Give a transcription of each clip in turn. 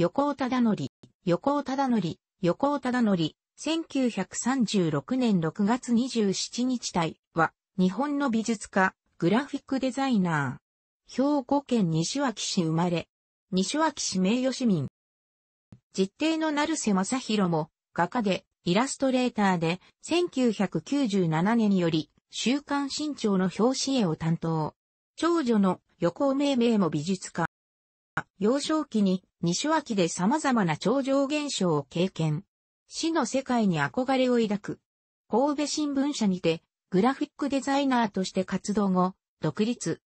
横尾忠則、横尾忠則、横尾忠則、1936年6月27日体は、日本の美術家、グラフィックデザイナー。兵庫県西脇市生まれ。西脇市名誉市民。実定の成瀬正宏も、画家で、イラストレーターで、1997年により、週刊新潮の表紙絵を担当。長女の横尾明明も美術家。幼少期に西脇で様々な超常現象を経験。死の世界に憧れを抱く。神戸新聞社にて、グラフィックデザイナーとして活動後、独立。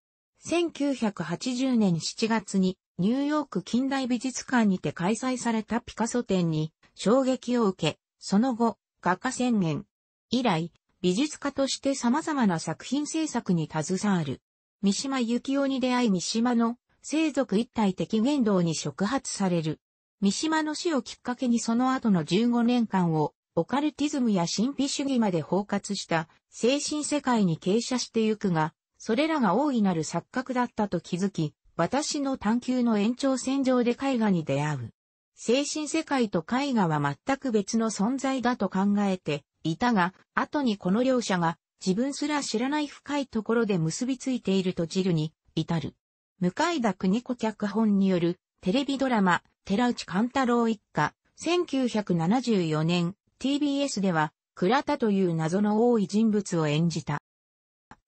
1980年7月に、ニューヨーク近代美術館にて開催されたピカソ展に衝撃を受け、その後、画家宣言。以来、美術家として様々な作品制作に携わる。三島幸夫に出会い三島の生族一体的言動に触発される。三島の死をきっかけにその後の15年間を、オカルティズムや神秘主義まで包括した精神世界に傾斜してゆくが、それらが大いなる錯覚だったと気づき、私の探求の延長線上で絵画に出会う。精神世界と絵画は全く別の存在だと考えていたが、後にこの両者が自分すら知らない深いところで結びついているとジルに至る。向田邦子脚本によるテレビドラマ、寺内勘太郎一家、1974年、TBS では、倉田という謎の多い人物を演じた。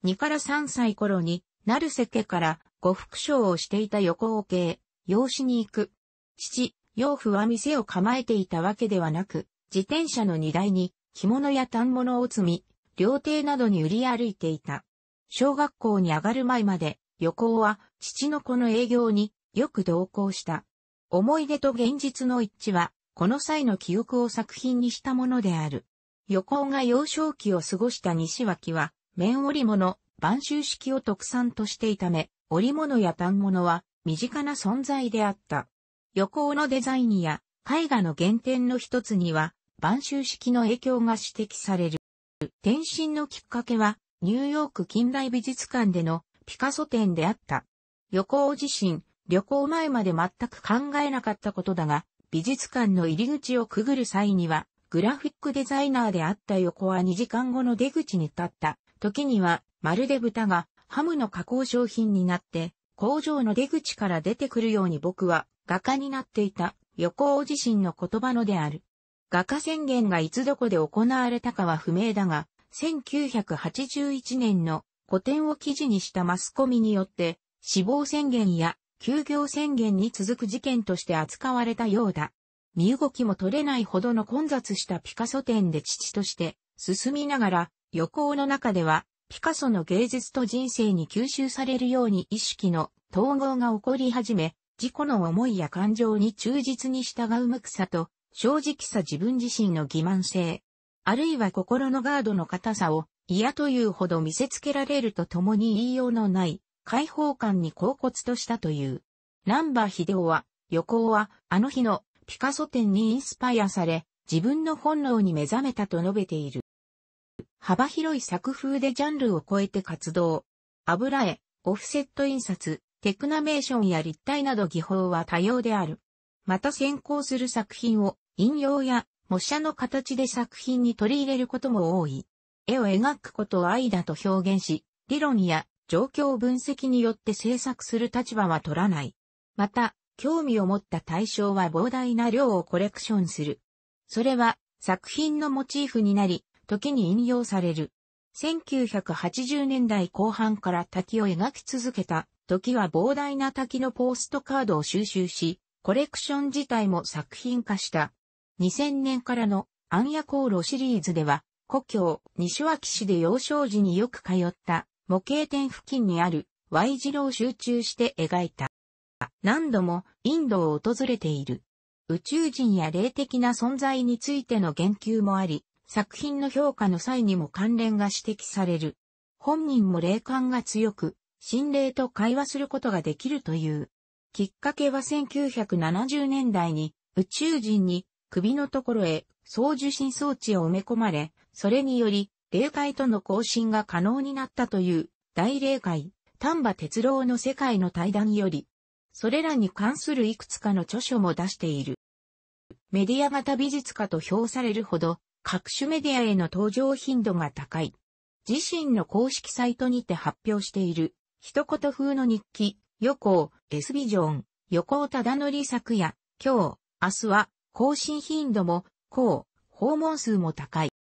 2から3歳頃に、成瀬家から呉服商をしていた横尾家へ、養子に行く。父、養父は店を構えていたわけではなく、自転車の荷台に着物や反物を積み、料亭などに売り歩いていた。小学校に上がる前まで横尾は父の子の営業によく同行した。思い出と現実の一致は、この際の記憶を作品にしたものである。横尾が幼少期を過ごした西脇は、綿織物、晩秋式を特産としていため、織物や単物は身近な存在であった。横尾のデザインや絵画の原点の一つには、晩秋式の影響が指摘される。転身のきっかけは、ニューヨーク近代美術館でのピカソ展であった。旅行自身、旅行前まで全く考えなかったことだが、美術館の入り口をくぐる際には、グラフィックデザイナーであった横は2時間後の出口に立った。時には、まるで豚がハムの加工商品になって、工場の出口から出てくるように僕は画家になっていた横尾自身の言葉のである。画家宣言がいつどこで行われたかは不明だが、1981年の古典を記事にしたマスコミによって、死亡宣言や休業宣言に続く事件として扱われたようだ。身動きも取れないほどの混雑したピカソ展で父として進みながら、旅行の中では、ピカソの芸術と人生に吸収されるように意識の統合が起こり始め、自己の思いや感情に忠実に従う無草さと、正直さ自分自身の欺瞞性、あるいは心のガードの硬さを嫌というほど見せつけられると共に言いようのない、解放感に恍惚としたという。ンバー秀夫は、横尾は、あの日のピカソ展にインスパイアされ、自分の本能に目覚めたと述べている。幅広い作風でジャンルを超えて活動。油絵、オフセット印刷、テクナメーションや立体など技法は多様である。また先行する作品を引用や模写の形で作品に取り入れることも多い。絵を描くことを愛だと表現し、理論や状況分析によって制作する立場は取らない。また、興味を持った対象は膨大な量をコレクションする。それは作品のモチーフになり、時に引用される。1980年代後半から滝を描き続けた、時は膨大な滝のポストカードを収集し、コレクション自体も作品化した。2000年からの暗夜航路シリーズでは、故郷、西脇市で幼少時によく通った模型店付近にある Y 字路を集中して描いた。何度もインドを訪れている。宇宙人や霊的な存在についての言及もあり、作品の評価の際にも関連が指摘される。本人も霊感が強く、心霊と会話することができるという。きっかけは1970年代に宇宙人に首のところへ送受信装置を埋め込まれ、それにより、霊界との交信が可能になったという、大霊界、丹波哲郎の世界の対談より、それらに関するいくつかの著書も出している。メディア型美術家と評されるほど、各種メディアへの登場頻度が高い。自身の公式サイトにて発表している、一言風の日記、横尾、スビジョン、横尾忠則作や、今日、明日は、更新頻度も、こう、訪問数も高い。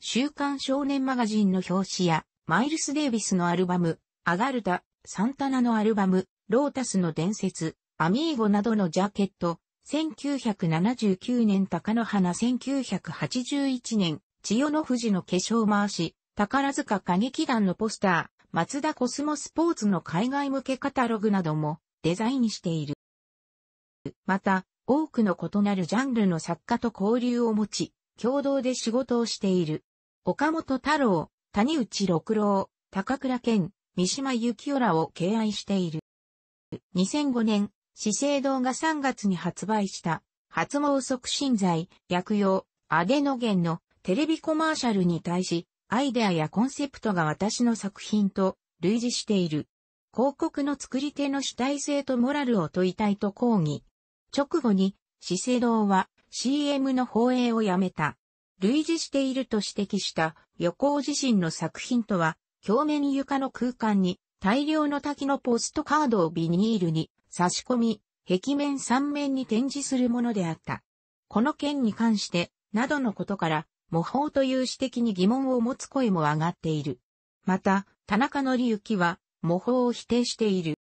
週刊少年マガジンの表紙や、マイルス・デイビスのアルバム、アガルタ、サンタナのアルバム、ロータスの伝説、アミーゴなどのジャケット、1979年高野花1981年、千代の富士の化粧回し、宝塚歌劇団のポスター、松田コスモスポーツの海外向けカタログなどもデザインしている。また、多くの異なるジャンルの作家と交流を持ち、共同で仕事をしている。岡本太郎、谷内六郎、高倉健、三島幸紀夫らを敬愛している。2005年、資生堂が3月に発売した発毛促進剤、薬用、アデノゲンのテレビコマーシャルに対し、アイデアやコンセプトが私の作品と類似している。広告の作り手の主体性とモラルを問いたいと抗議。直後に、資生堂は CM の放映をやめた。類似していると指摘した横尾自身の作品とは、表面床の空間に大量の滝のポストカードをビニールに差し込み、壁面3面に展示するものであった。この件に関して、などのことから、模倣という指摘に疑問を持つ声も上がっている。また、田中則之は、模倣を否定している。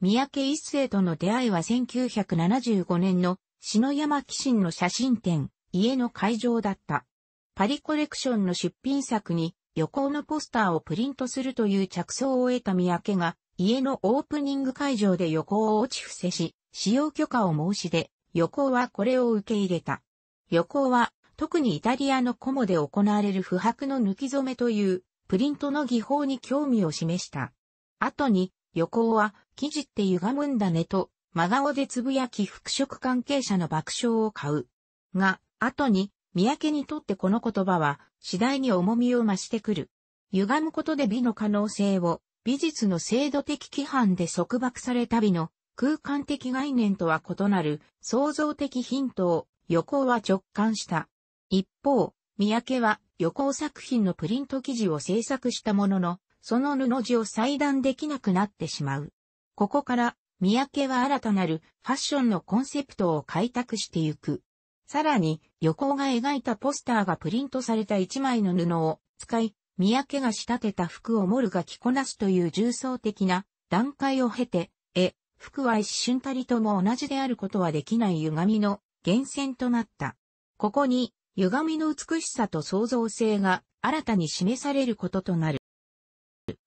三宅一世との出会いは1975年の篠山紀信の写真展、家の会場だった。パリコレクションの出品作に、旅行のポスターをプリントするという着想を得た三宅が、家のオープニング会場で旅行を落ち伏せし、使用許可を申し出、旅行はこれを受け入れた。旅行は、特にイタリアのコモで行われる不白の抜き染めという、プリントの技法に興味を示した。後に、旅行は、生地って歪むんだねと、真顔でつぶやき服飾関係者の爆笑を買う。が、後に、三宅にとってこの言葉は、次第に重みを増してくる。歪むことで美の可能性を、美術の制度的規範で束縛された美の空間的概念とは異なる創造的ヒントを横尾は直感した。一方、三宅は横尾作品のプリント記事を制作したものの、その布地を裁断できなくなってしまう。ここから三宅は新たなるファッションのコンセプトを開拓してゆく。さらに、横行が描いたポスターがプリントされた一枚の布を使い、三宅が仕立てた服をモルが着こなすという重層的な段階を経て、絵、服は一瞬たりとも同じであることはできない歪みの源泉となった。ここに、歪みの美しさと創造性が新たに示されることとなる。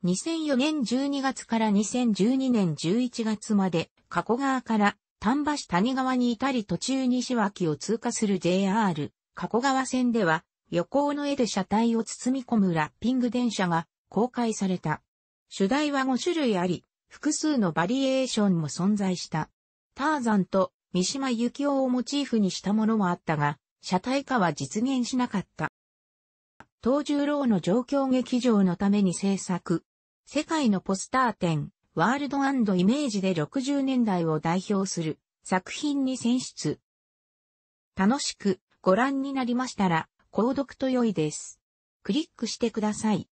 2004年12月から2012年11月まで、加古川から丹波市谷川に至り途中西脇を通過する JR 加古川線では、横行の絵で車体を包み込むラッピング電車が公開された。主題は5種類あり、複数のバリエーションも存在した。ターザンと三島幸紀夫をモチーフにしたものもあったが、車体化は実現しなかった。東十郎の状況劇場のために制作。世界のポスター展、ワールドイメージで60年代を代表する作品に選出。楽しくご覧になりましたら、購読と良いです。クリックしてください。